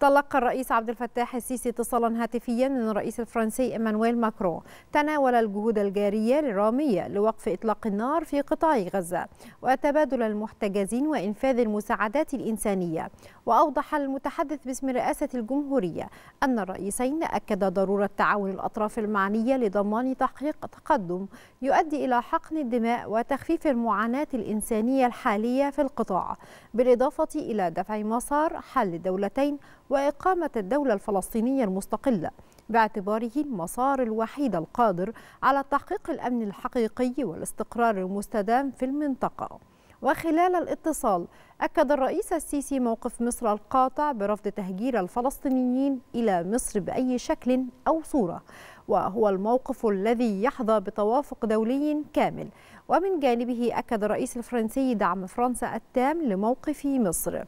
تلقى الرئيس عبد الفتاح السيسي اتصالا هاتفيا من الرئيس الفرنسي ايمانويل ماكرون تناول الجهود الجاريه للراميه لوقف اطلاق النار في قطاع غزه وتبادل المحتجزين وانفاذ المساعدات الانسانيه واوضح المتحدث باسم رئاسه الجمهوريه ان الرئيسين اكدا ضروره تعاون الاطراف المعنيه لضمان تحقيق تقدم يؤدي الى حقن الدماء وتخفيف المعاناه الانسانيه الحاليه في القطاع بالاضافه الى دفع مسار حل الدولتين وإقامة الدولة الفلسطينية المستقلة باعتباره المسار الوحيد القادر على تحقيق الأمن الحقيقي والاستقرار المستدام في المنطقة وخلال الاتصال أكد الرئيس السيسي موقف مصر القاطع برفض تهجير الفلسطينيين إلى مصر بأي شكل أو صورة وهو الموقف الذي يحظى بتوافق دولي كامل ومن جانبه أكد الرئيس الفرنسي دعم فرنسا التام لموقف مصر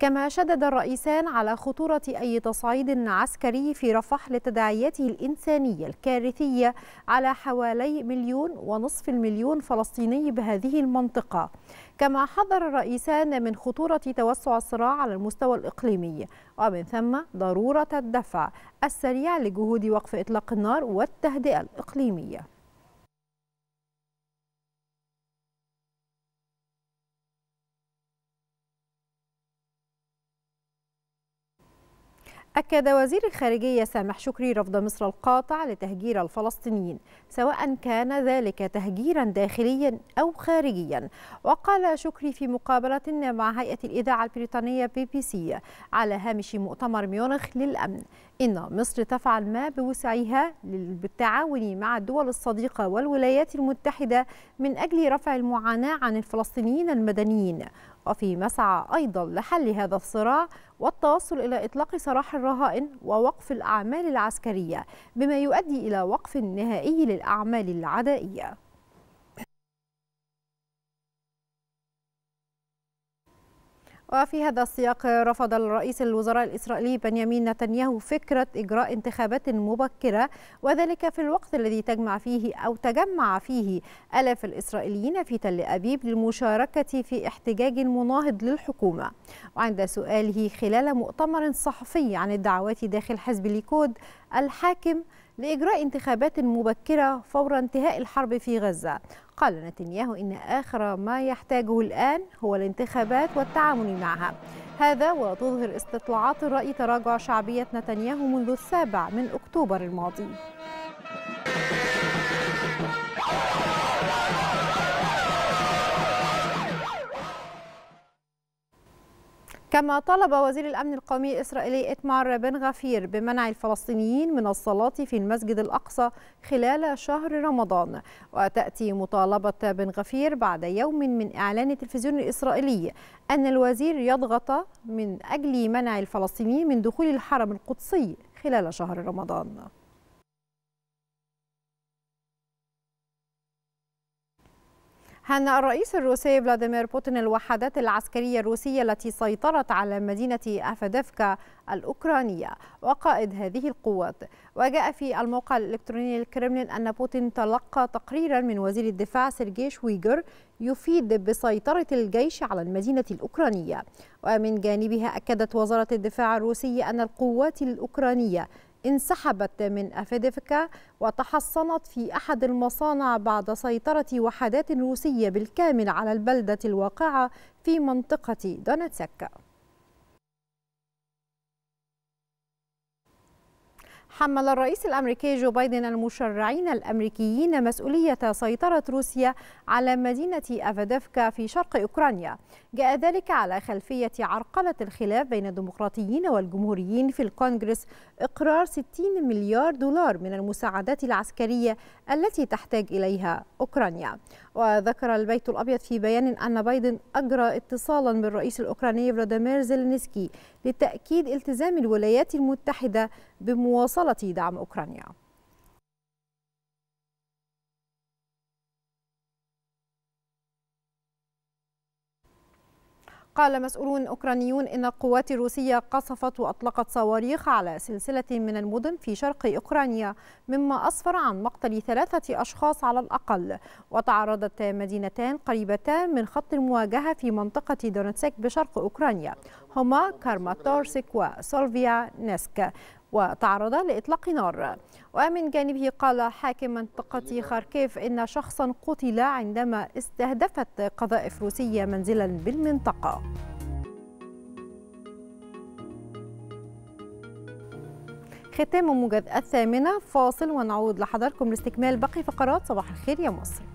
كما شدد الرئيسان على خطورة أي تصعيد عسكري في رفح لتداعياته الإنسانية الكارثية على حوالي مليون ونصف المليون فلسطيني بهذه المنطقة كما حذر الرئيسان من خطورة توسع الصراع على المستوى الإقليمي ومن ثم ضرورة الدفع السريع لجهود وقف إطلاق النار والتهدئة الإقليمية أكد وزير الخارجية سامح شكري رفض مصر القاطع لتهجير الفلسطينيين سواء كان ذلك تهجيرا داخليا أو خارجيا وقال شكري في مقابلة مع هيئة الإذاعة البريطانية بي بي سي على هامش مؤتمر ميونخ للأمن إن مصر تفعل ما بوسعها بالتعاون مع الدول الصديقة والولايات المتحدة من أجل رفع المعاناة عن الفلسطينيين المدنيين وفي مسعى أيضا لحل هذا الصراع والتوصل إلى إطلاق سراح الرهائن ووقف الأعمال العسكرية بما يؤدي إلى وقف نهائي للأعمال العدائية وفي هذا السياق رفض الرئيس الوزراء الإسرائيلي بنيامين نتنياهو فكرة إجراء انتخابات مبكرة وذلك في الوقت الذي تجمع فيه أو تجمع فيه ألاف الإسرائيليين في تل أبيب للمشاركة في احتجاج مناهض للحكومة وعند سؤاله خلال مؤتمر صحفي عن الدعوات داخل حزب الليكود الحاكم لإجراء انتخابات مبكرة فور انتهاء الحرب في غزة قال نتنياهو إن آخر ما يحتاجه الآن هو الانتخابات والتعامل معها هذا وتظهر استطلاعات الرأي تراجع شعبية نتنياهو منذ السابع من أكتوبر الماضي كما طلب وزير الأمن القومي الإسرائيلي إتمار بن غفير بمنع الفلسطينيين من الصلاة في المسجد الأقصى خلال شهر رمضان وتأتي مطالبة بن غفير بعد يوم من إعلان التلفزيون الإسرائيلي أن الوزير يضغط من أجل منع الفلسطينيين من دخول الحرم القدسي خلال شهر رمضان هنأ الرئيس الروسي فلاديمير بوتين الوحدات العسكرية الروسية التي سيطرت على مدينة أفدفكا الأوكرانية وقائد هذه القوات وجاء في الموقع الإلكتروني الكرملين أن بوتين تلقى تقريرا من وزير الدفاع سيرجيش شويجر يفيد بسيطرة الجيش على المدينة الأوكرانية ومن جانبها أكدت وزارة الدفاع الروسية أن القوات الأوكرانية انسحبت من افيدفكا وتحصنت في أحد المصانع بعد سيطرة وحدات روسية بالكامل على البلدة الواقعة في منطقة دونتسك حمل الرئيس الأمريكي جو بايدن المشرعين الأمريكيين مسؤولية سيطرة روسيا على مدينة افادفكا في شرق أوكرانيا جاء ذلك على خلفية عرقلة الخلاف بين الديمقراطيين والجمهوريين في الكونغرس إقرار 60 مليار دولار من المساعدات العسكرية التي تحتاج إليها أوكرانيا وذكر البيت الأبيض في بيان أن بايدن أجرى اتصالا بالرئيس الأوكراني فلاديمير زيلينسكي لتأكيد التزام الولايات المتحدة بمواصلة دعم أوكرانيا قال مسؤولون أوكرانيون إن القوات الروسية قصفت وأطلقت صواريخ على سلسلة من المدن في شرق أوكرانيا مما أسفر عن مقتل ثلاثة أشخاص على الأقل وتعرضت مدينتان قريبتان من خط المواجهة في منطقة دونتسك بشرق أوكرانيا هما كارماتورسك وسولفيا نسك وتعرض لإطلاق نار ومن جانبه قال حاكم منطقة خاركيف إن شخصا قتل عندما استهدفت قذائف روسية منزلا بالمنطقة ختام موجز الثامنة فاصل ونعود لحضركم لاستكمال باقي فقرات صباح الخير يا مصر